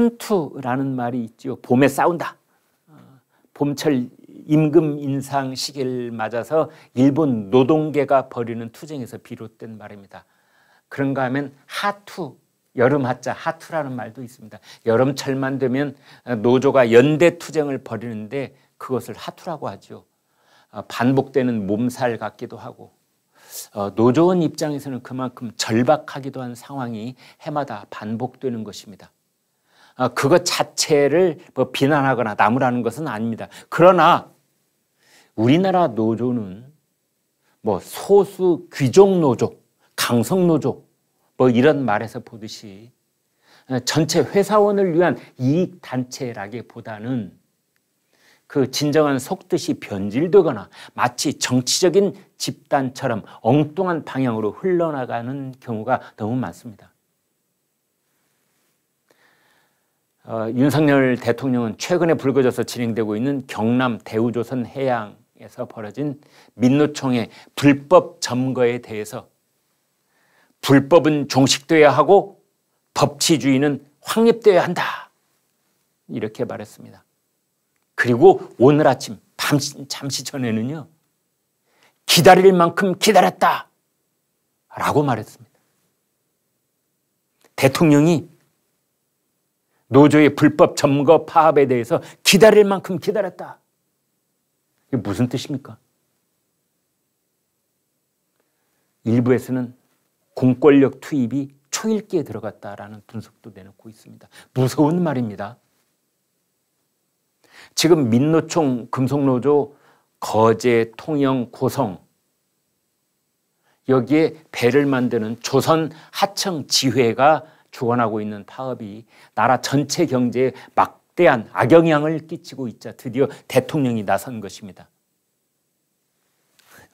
춘투라는 말이 있죠. 봄에 싸운다. 어, 봄철 임금 인상 시기를 맞아서 일본 노동계가 벌이는 투쟁에서 비롯된 말입니다. 그런가 하면 하투, 여름 하자 하투라는 말도 있습니다. 여름철만 되면 노조가 연대 투쟁을 벌이는데 그것을 하투라고 하죠. 어, 반복되는 몸살 같기도 하고 어, 노조원 입장에서는 그만큼 절박하기도 한 상황이 해마다 반복되는 것입니다. 아, 그것 자체를 뭐 비난하거나 나무라는 것은 아닙니다. 그러나 우리나라 노조는 뭐 소수 귀족 노조, 강성 노조 뭐 이런 말에서 보듯이 전체 회사원을 위한 이익 단체라기보다는 그 진정한 속뜻이 변질되거나 마치 정치적인 집단처럼 엉뚱한 방향으로 흘러나가는 경우가 너무 많습니다. 어, 윤석열 대통령은 최근에 불거져서 진행되고 있는 경남 대우조선 해양에서 벌어진 민노총의 불법 점거에 대해서 불법은 종식돼야 하고 법치주의는 확립돼야 한다. 이렇게 말했습니다. 그리고 오늘 아침 잠 잠시 전에는요. 기다릴 만큼 기다렸다. 라고 말했습니다. 대통령이 노조의 불법 점거 파업에 대해서 기다릴 만큼 기다렸다. 이게 무슨 뜻입니까? 일부에서는 공권력 투입이 초일기에 들어갔다라는 분석도 내놓고 있습니다. 무서운 말입니다. 지금 민노총, 금속노조, 거제, 통영, 고성 여기에 배를 만드는 조선 하청 지회가 주관하고 있는 파업이 나라 전체 경제에 막대한 악영향을 끼치고 있자 드디어 대통령이 나선 것입니다.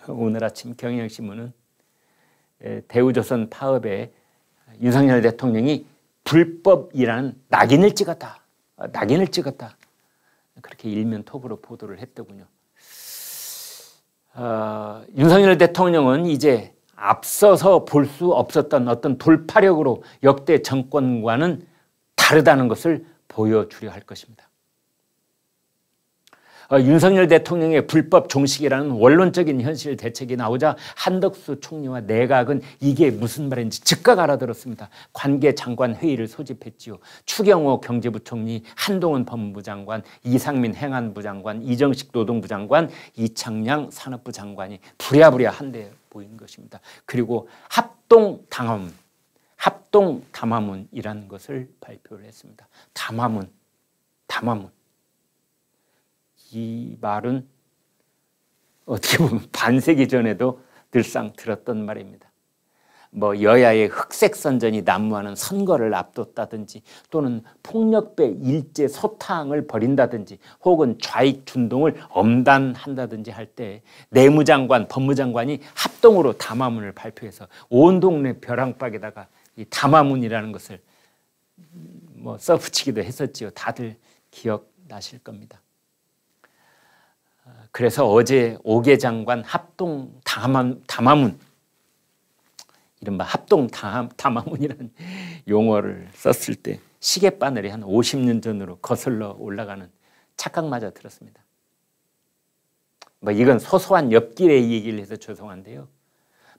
오늘 아침 경향신문은 대우조선 파업에 윤석열 대통령이 불법이라는 낙인을 찍었다. 아, 낙인을 찍었다. 그렇게 일면 톱으로 보도를 했더군요. 어, 윤석열 대통령은 이제 앞서서 볼 수 없었던 어떤 돌파력으로 역대 정권과는 다르다는 것을 보여주려 할 것입니다. 어, 윤석열 대통령의 불법 종식이라는 원론적인 현실 대책이 나오자 한덕수 총리와 내각은 이게 무슨 말인지 즉각 알아들었습니다. 관계 장관 회의를 소집했지요. 추경호 경제부총리, 한동훈 법무부 장관, 이상민 행안부 장관, 이정식 노동부 장관, 이창량 산업부 장관이 부랴부랴 한데 보인 것입니다. 그리고 합동 당함, 합동 담화문이라는 것을 발표를 했습니다. 담화문, 담화문. 이 말은 어떻게 보면 반세기 전에도 늘상 들었던 말입니다. 뭐 여야의 흑색 선전이 난무하는 선거를 앞뒀다든지 또는 폭력배 일제 소탕을 벌인다든지 혹은 좌익 준동을 엄단한다든지 할 때 내무장관 법무장관이 합동으로 담화문을 발표해서 온 동네 벼랑박에다가 이 담화문이라는 것을 뭐 써붙이기도 했었지요. 다들 기억나실 겁니다. 그래서 어제 오개 장관 합동 담화문, 담화문 이른바 합동 담, 담화문이라는 용어를 썼을 때 시계바늘이 한 50년 전으로 거슬러 올라가는 착각마저 들었습니다. 뭐 이건 소소한 옆길의 얘기를 해서 죄송한데요.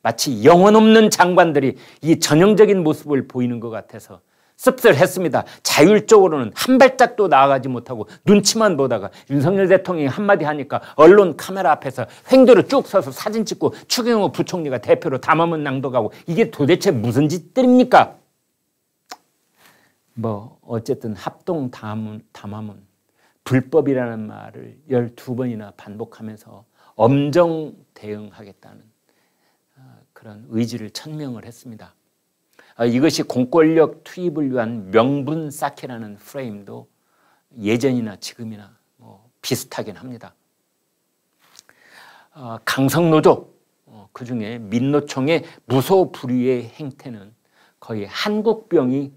마치 영혼 없는 장관들이 이 전형적인 모습을 보이는 것 같아서 씁쓸했습니다. 자율적으로는 한 발짝도 나아가지 못하고 눈치만 보다가 윤석열 대통령이 한마디 하니까 언론 카메라 앞에서 횡도로 쭉 서서 사진 찍고 추경호 부총리가 대표로 담화문 낭독하고 이게 도대체 무슨 짓들입니까? 뭐 어쨌든 합동 담화문, 담화문 불법이라는 말을 12번이나 반복하면서 엄정 대응하겠다는 아, 그런 의지를 천명을 했습니다. 아, 이것이 공권력 투입을 위한 명분 쌓기라는 프레임도 예전이나 지금이나 뭐 비슷하긴 합니다. 아, 강성노조 어, 그 중에 민노총의 무소불위의 행태는 거의 한국병이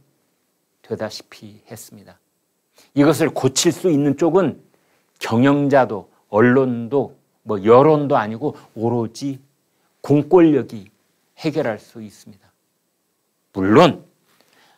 되다시피 했습니다. 이것을 고칠 수 있는 쪽은 경영자도 언론도 뭐 여론도 아니고 오로지 공권력이 해결할 수 있습니다. 물론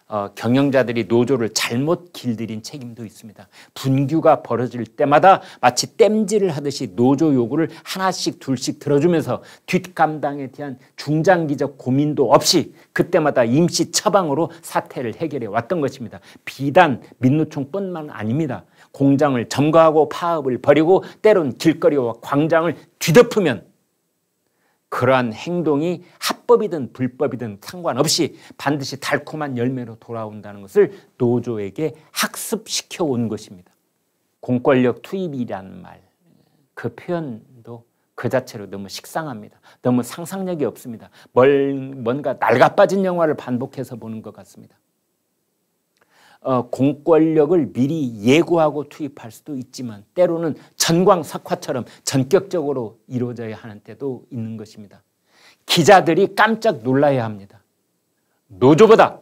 어, 경영자들이 노조를 잘못 길들인 책임도 있습니다. 분규가 벌어질 때마다 마치 땜질을 하듯이 노조 요구를 하나씩 둘씩 들어주면서 뒷감당에 대한 중장기적 고민도 없이 그때마다 임시 처방으로 사태를 해결해 왔던 것입니다. 비단 민노총뿐만 아닙니다. 공장을 점거하고 파업을 벌이고 때론 길거리와 광장을 뒤덮으면 그러한 행동이 합법이든 불법이든 상관없이 반드시 달콤한 열매로 돌아온다는 것을 노조에게 학습시켜 온 것입니다. 공권력 투입이라는 말, 그 표현도 그 자체로 너무 식상합니다. 너무 상상력이 없습니다. 멀, 뭔가 낡아빠진 영화를 반복해서 보는 것 같습니다. 어, 공권력을 미리 예고하고 투입할 수도 있지만 때로는 전광석화처럼 전격적으로 이루어져야 하는 때도 있는 것입니다. 기자들이 깜짝 놀라야 합니다. 노조보다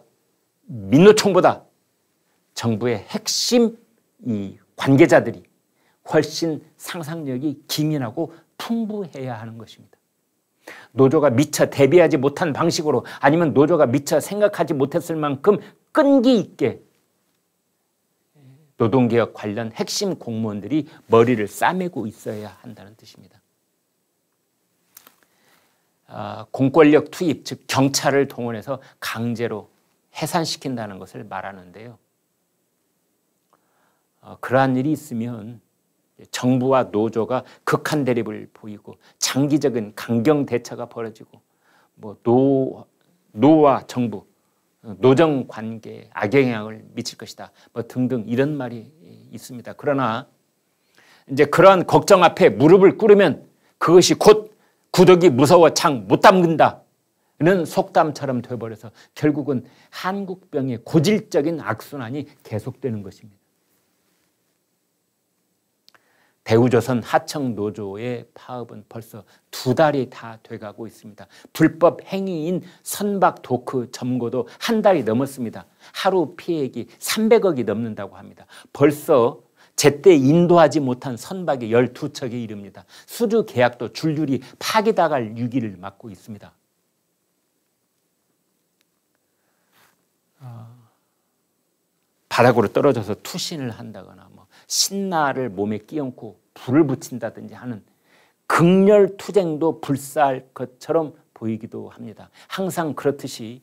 민노총보다 정부의 핵심 이 관계자들이 훨씬 상상력이 기민하고 풍부해야 하는 것입니다. 노조가 미처 대비하지 못한 방식으로 아니면 노조가 미처 생각하지 못했을 만큼 끈기 있게 노동개혁 관련 핵심 공무원들이 머리를 싸매고 있어야 한다는 뜻입니다. 아, 공권력 투입, 즉 경찰을 동원해서 강제로 해산시킨다는 것을 말하는데요. 어, 그러한 일이 있으면 정부와 노조가 극한 대립을 보이고 장기적인 강경 대처가 벌어지고 뭐 노, 노와 정부 노정 관계에 악영향을 미칠 것이다. 뭐 등등 이런 말이 있습니다. 그러나 이제 그러한 걱정 앞에 무릎을 꿇으면 그것이 곧 구덕이 무서워 창 못 담근다. 는 속담처럼 돼버려서 결국은 한국병의 고질적인 악순환이 계속되는 것입니다. 대우조선 하청노조의 파업은 벌써 두 달이 다 돼가고 있습니다. 불법 행위인 선박 도크 점거도 한 달이 넘었습니다. 하루 피해액이 300억이 넘는다고 합니다. 벌써 제때 인도하지 못한 선박이 12척에 이릅니다. 수주 계약도 줄줄이 파기당할 위기를 맞고 있습니다. 아, 바닥으로 떨어져서 투신을 한다거나 뭐 신나를 몸에 끼얹고 불을 붙인다든지 하는 극렬 투쟁도 불사할 것처럼 보이기도 합니다. 항상 그렇듯이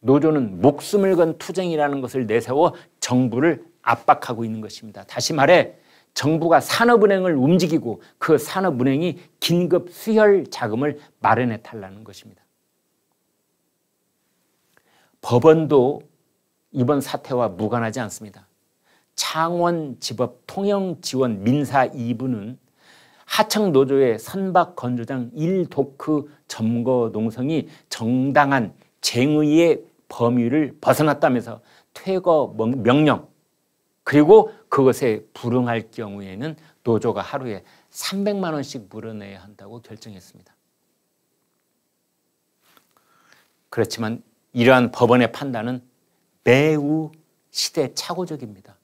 노조는 목숨을 건 투쟁이라는 것을 내세워 정부를 압박하고 있는 것입니다. 다시 말해 정부가 산업은행을 움직이고 그 산업은행이 긴급 수혈 자금을 마련해 달라는 것입니다. 법원도 이번 사태와 무관하지 않습니다. 창원지법 통영지원 민사 2부는 하청노조의 선박 건조장 1도크 점거 농성이 정당한 쟁의의 범위를 벗어났다면서 퇴거 명령 그리고 그것에 불응할 경우에는 노조가 하루에 300만 원씩 물어내야 한다고 결정했습니다. 그렇지만 이러한 법원의 판단은 매우 시대착오적입니다.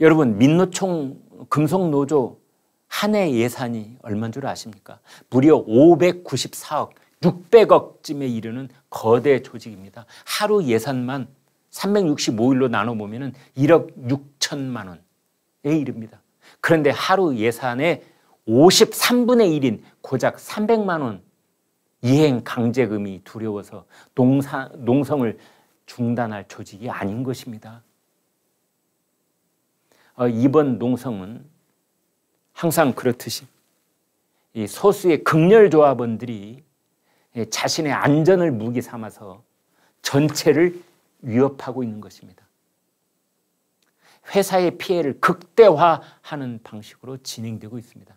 여러분 민노총 금속노조 한 해 예산이 얼마인 줄 아십니까? 무려 594억, 600억쯤에 이르는 거대 조직입니다. 하루 예산만 365일로 나눠보면 은 1억 6천만 원에 이릅니다. 그런데 하루 예산의 53분의 1인 고작 300만 원 이행 강제금이 두려워서 농사, 농성을 중단할 조직이 아닌 것입니다. 어, 이번 농성은 항상 그렇듯이 소수의 극렬 조합원들이 예, 자신의 안전을 무기 삼아서 전체를 위협하고 있는 것입니다. 회사의 피해를 극대화하는 방식으로 진행되고 있습니다.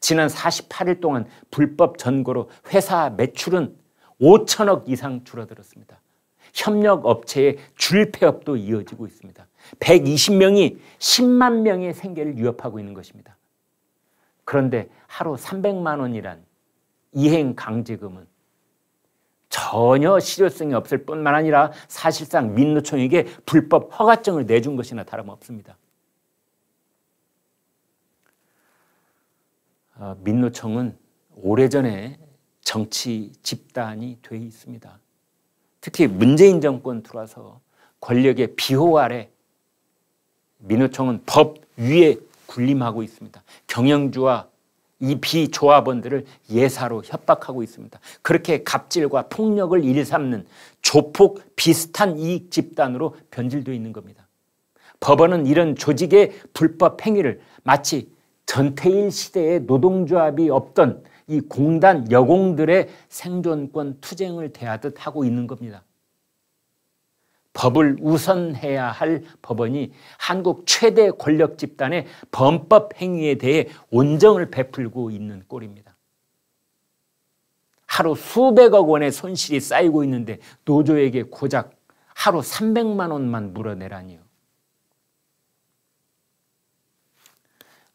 지난 48일 동안 불법 전거로 회사 매출은 5천억 이상 줄어들었습니다. 협력 업체의 줄폐업도 이어지고 있습니다. 120명이 10만 명의 생계를 위협하고 있는 것입니다. 그런데 하루 300만 원이란 이행 강제금은 전혀 실효성이 없을 뿐만 아니라 사실상 민노총에게 불법 허가증을 내준 것이나 다름없습니다. 아, 민노총은 오래전에 정치 집단이 돼 있습니다. 특히 문재인 정권 들어와서 권력의 비호 아래 민노총은 법 위에 군림하고 있습니다. 경영주와 이 비조합원들을 예사로 협박하고 있습니다. 그렇게 갑질과 폭력을 일삼는 조폭 비슷한 이익 집단으로 변질되어 있는 겁니다. 법원은 이런 조직의 불법 행위를 마치 전태일 시대의 노동조합이 없던 이 공단 여공들의 생존권 투쟁을 대하듯 하고 있는 겁니다. 법을 우선해야 할 법원이 한국 최대 권력 집단의 범법 행위에 대해 온정을 베풀고 있는 꼴입니다. 하루 수백억 원의 손실이 쌓이고 있는데 노조에게 고작 하루 300만 원만 물어내라니요.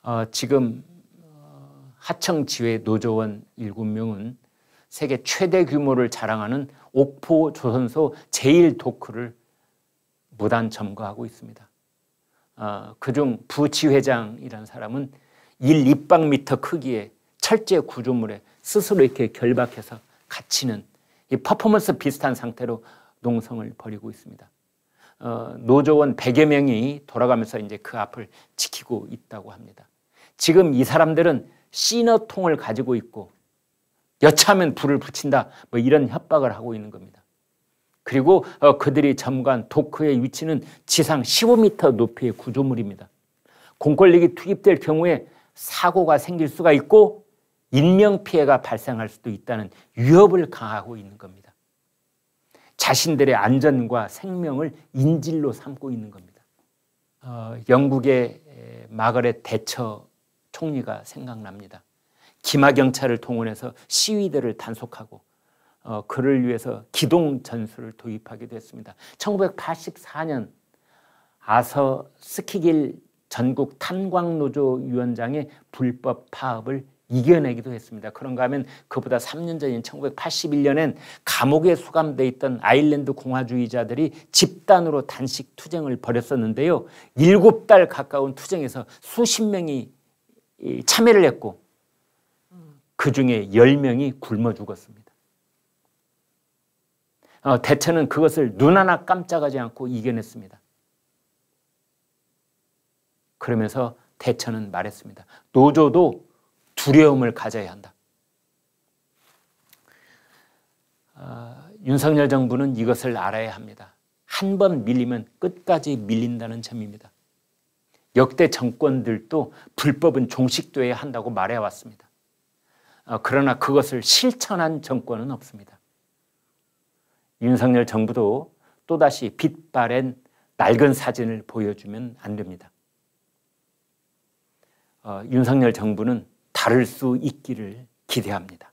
어, 지금 하청지회 노조원 7명은 세계 최대 규모를 자랑하는 옥포 조선소 제1도크를 무단 점거하고 있습니다. 어, 그중 부지회장이라는 사람은 1 입방미터 크기의 철제 구조물에 스스로 이렇게 결박해서 갇히는 이 퍼포먼스 비슷한 상태로 농성을 벌이고 있습니다. 어, 노조원 100여 명이 돌아가면서 이제 그 앞을 지키고 있다고 합니다. 지금 이 사람들은 씨너통을 가지고 있고 여차하면 불을 붙인다 뭐 이런 협박을 하고 있는 겁니다. 그리고 어, 그들이 점관 도크의 위치는 지상 15m 높이의 구조물입니다. 공권력이 투입될 경우에 사고가 생길 수가 있고 인명피해가 발생할 수도 있다는 위협을 강하고 있는 겁니다. 자신들의 안전과 생명을 인질로 삼고 있는 겁니다. 어, 영국의 마거렛 대처 총리가 생각납니다. 기마경찰을 동원해서 시위대를 단속하고 어, 그를 위해서 기동 전술을 도입하게 됐습니다. 1984년 아서 스키길 전국 탄광노조 위원장의 불법 파업을 이겨내기도 했습니다. 그런가 하면 그보다 3년 전인 1981년엔 감옥에 수감돼 있던 아일랜드 공화주의자들이 집단으로 단식 투쟁을 벌였었는데요. 7달 가까운 투쟁에서 수십 명이 참여를 했고 음. 그 중에 10명이 굶어 죽었습니다. 어, 대처는 그것을 눈 하나 깜짝하지 않고 이겨냈습니다. 그러면서 대처는 말했습니다. 노조도 두려움을 가져야 한다. 어, 윤석열 정부는 이것을 알아야 합니다. 한 번 밀리면 끝까지 밀린다는 점입니다. 역대 정권들도 불법은 종식돼야 한다고 말해왔습니다. 아, 그러나 그것을 실천한 정권은 없습니다. 윤석열 정부도 또다시 빛바랜 낡은 사진을 보여주면 안 됩니다. 어, 윤석열 정부는 다를 수 있기를 기대합니다.